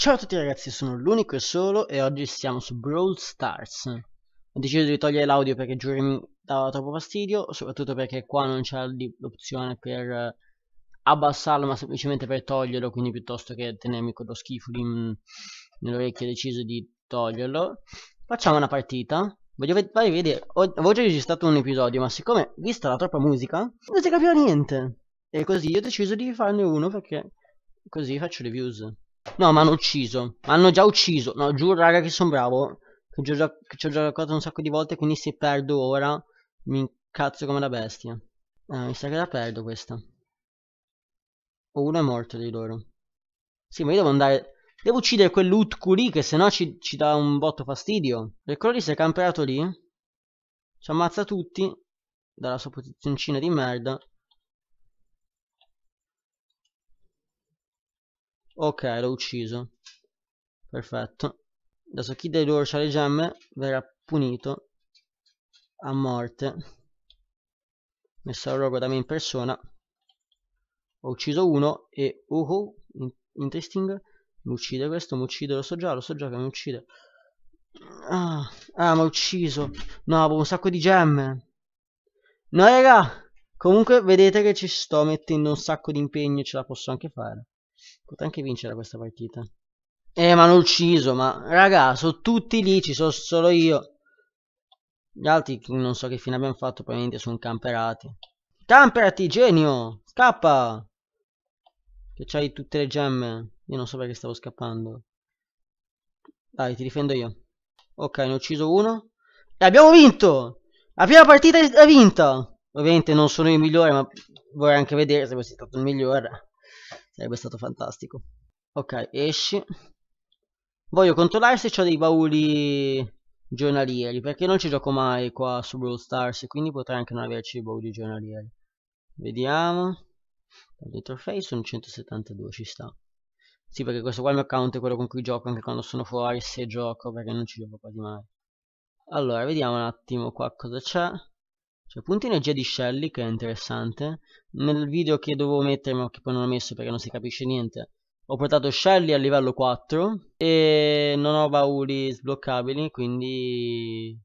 Ciao a tutti ragazzi, sono l'unico e solo e oggi siamo su Brawl Stars. Ho deciso di togliere l'audio perché giuro mi dava troppo fastidio, soprattutto perché qua non c'è l'opzione per eh, abbassarlo ma semplicemente per toglierlo, quindi piuttosto che tenermi quello schifo mm, nell'orecchio ho deciso di toglierlo. Facciamo una partita. Voglio farvi vedere, ho, avevo già registrato un episodio ma siccome vista la troppa musica non si capiva niente. E così ho deciso di farne uno perché così faccio le views. No, mi hanno ucciso. Mi hanno già ucciso. No, giuro, raga, che sono bravo. Che ci ho già, ho già giocato un sacco di volte, quindi se perdo ora mi incazzo come la bestia. Ah, mi sa che la perdo questa. O uno è morto di loro. Sì, ma io devo andare... Devo uccidere quell'Utku lì, che sennò ci, ci dà un botto fastidio. Eccolo lì, si è camperato lì. Ci ammazza tutti. Dalla sua posizioncina di merda. Ok, l'ho ucciso. Perfetto. Adesso chi dei loro ha le gemme verrà punito a morte. Messo a rogo da me in persona. Ho ucciso uno e uhu, -huh, interesting. Mi uccide questo, mi uccide, lo so già, lo so già che mi uccide. Ah, ah mi ha ucciso. No, avevo un sacco di gemme. No, raga. Comunque vedete che ci sto mettendo un sacco di impegno e ce la posso anche fare. Potrei anche vincere questa partita. Eh, ma l'ho ucciso, ma... Raga, sono tutti lì, ci sono solo io. Gli altri non so che fine abbiamo fatto, probabilmente sono camperati. Camperati, genio! Scappa! Che c'hai tutte le gemme. Io non so perché stavo scappando. Dai, ti difendo io. Ok, ne ho ucciso uno. E abbiamo vinto! La prima partita è vinta! Ovviamente non sono il migliore, ma vorrei anche vedere se fossi stato il migliore sarebbe stato fantastico. Ok, esci. Voglio controllare se ho dei bauli giornalieri, perché non ci gioco mai qua su Brawl Stars, quindi potrei anche non averci i bauli giornalieri. Vediamo. Dei sono 172, ci sta. Sì, perché questo qua è il mio account, è quello con cui gioco anche quando sono fuori, se gioco, perché non ci gioco quasi mai. Allora, vediamo un attimo qua cosa c'è. C'è cioè, appunto energia di Shelly che è interessante. Nel video che dovevo mettere ma che poi non ho messo perché non si capisce niente. Ho portato Shelly a livello 4 e non ho bauli sbloccabili quindi...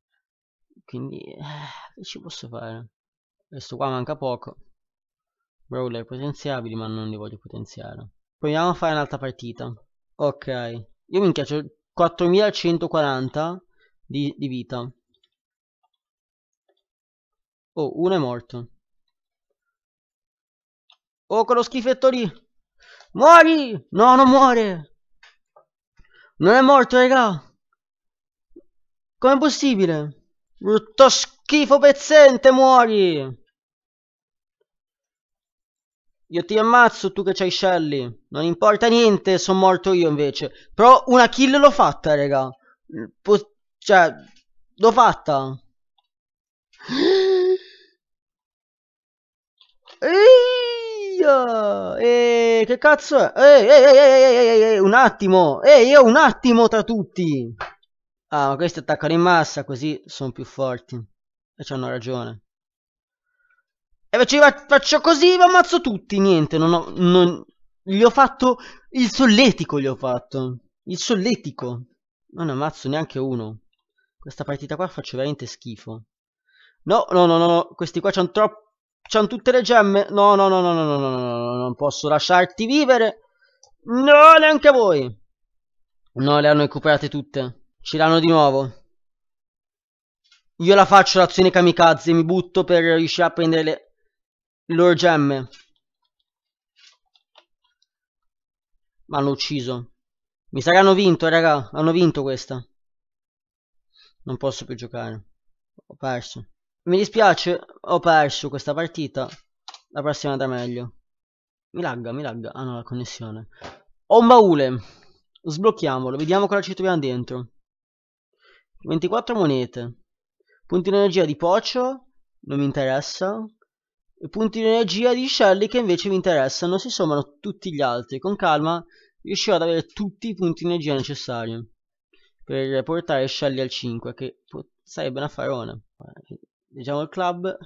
Quindi... Eh, che ci posso fare? Questo qua manca poco. Brawler potenziabili ma non li voglio potenziare. Proviamo a fare un'altra partita. Ok. Io mi piace 4140 di, di vita. Oh, uno è morto. Oh, quello schifetto lì. Muori! No, non muore. Non è morto, raga. Com'è possibile? Brutto schifo pezzente, muori! Io ti ammazzo tu che c'hai Shelly. Non importa niente, sono morto io invece. Però una kill l'ho fatta, raga. Po cioè, l'ho fatta. Ehi, eh, eh, che cazzo è? Ehi, ehi, ehi, ehi, ehi, un attimo. Ehi, io un attimo tra tutti. Ah, ma questi attaccano in massa, così sono più forti. E c'hanno ragione. E invece faccio così, vi ammazzo tutti. Niente, non ho... Non... Gli ho fatto... Il solletico gli ho fatto. Il solletico. Non ammazzo neanche uno. Questa partita qua faccio veramente schifo. No, no, no, no, no. Questi qua c'hanno troppo C'hanno tutte le gemme? No, no, no, no, no, no, no, no, non posso lasciarti vivere. No, neanche voi. No, le hanno recuperate tutte. Ce l'hanno di nuovo. Io la faccio l'azione kamikaze, mi butto per riuscire a prendere le loro gemme. Ma hanno ucciso. Mi sa che hanno vinto, raga. Hanno vinto questa. Non posso più giocare. Ho perso. Mi dispiace, ho perso questa partita. La prossima andrà meglio. Mi lagga, mi lagga. Ah no, la connessione. Ho un baule. Sblocchiamolo, vediamo cosa ci troviamo dentro. 24 monete. Punti di energia di Pocio, non mi interessa. E punti di energia di Shelly che invece mi interessano. Si sommano tutti gli altri. Con calma riuscirò ad avere tutti i punti di energia necessari. Per portare Shelly al 5, che sarebbe una farona diciamo il club.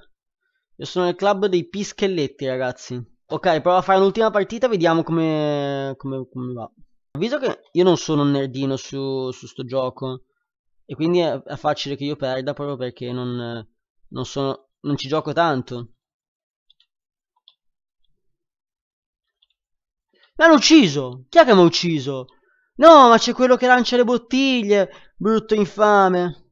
Io sono nel club dei pischelletti, ragazzi. Ok, provo a fare un'ultima partita, vediamo come, come, come va. Visto che io non sono un nerdino su, su sto gioco, e quindi è, è, facile che io perda proprio perché non, non, sono, non ci gioco tanto. Mi hanno ucciso! Chi è che mi ha ucciso? No, ma c'è quello che lancia le bottiglie! Brutto infame!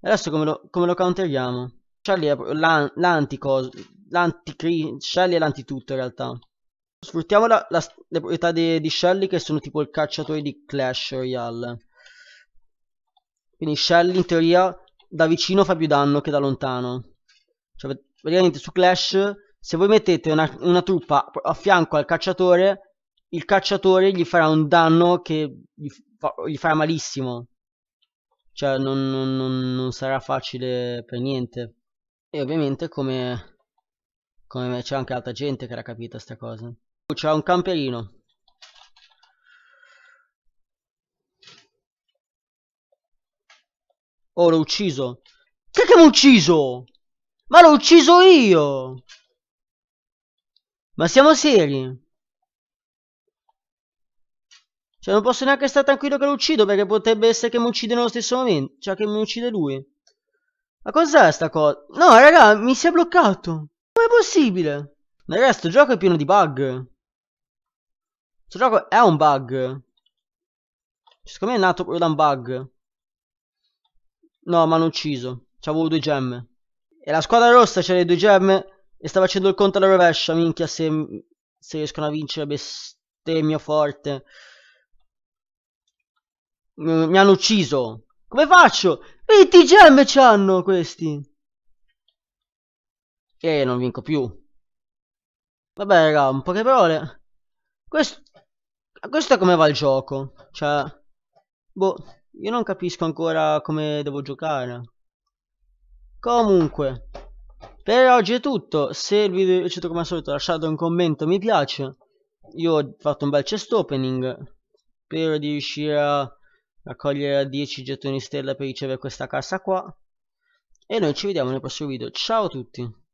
Adesso come lo, come lo counteriamo? Charlie è l'anti-cosa. l'anticoso, Shelly è l'anti-tutto in realtà. Sfruttiamo la, la, le proprietà di, di Shelly che sono tipo il cacciatore di Clash Royale. Quindi Shelly in teoria da vicino fa più danno che da lontano. Cioè praticamente su Clash se voi mettete una, una truppa a fianco al cacciatore, il cacciatore gli farà un danno che gli, fa, gli farà malissimo cioè non, non, non, sarà facile per niente e ovviamente come come c'è anche altra gente che l'ha capita sta cosa oh, c'è un camperino oh l'ho ucciso che che mi ucciso ma l'ho ucciso io ma siamo seri cioè, non posso neanche stare tranquillo che lo uccido, perché potrebbe essere che mi uccide nello stesso momento. Cioè, che mi uccide lui. Ma cos'è sta cosa? No, raga, mi si è bloccato. Com'è possibile? Raga, sto gioco è pieno di bug. Questo gioco è un bug. Cioè, secondo me è nato proprio da un bug. No, mi hanno ucciso. C'avevo due gemme. E la squadra rossa c'ha le due gemme e sta facendo il conto alla rovescia. Minchia, se, se riescono a vincere bestemmio forte. Mm, mi hanno ucciso. Come faccio? 20 gemme c'hanno questi. E non vinco più. Vabbè, raga, un po' che parole. Questo, questo è come va il gioco. Cioè, boh, io non capisco ancora come devo giocare. Comunque, per oggi è tutto. Se il video vi è piaciuto come al solito lasciate un commento, mi piace. Io ho fatto un bel chest opening. Spero di riuscire a raccogliere 10 gettoni stella per ricevere questa cassa qua e noi ci vediamo nel prossimo video ciao a tutti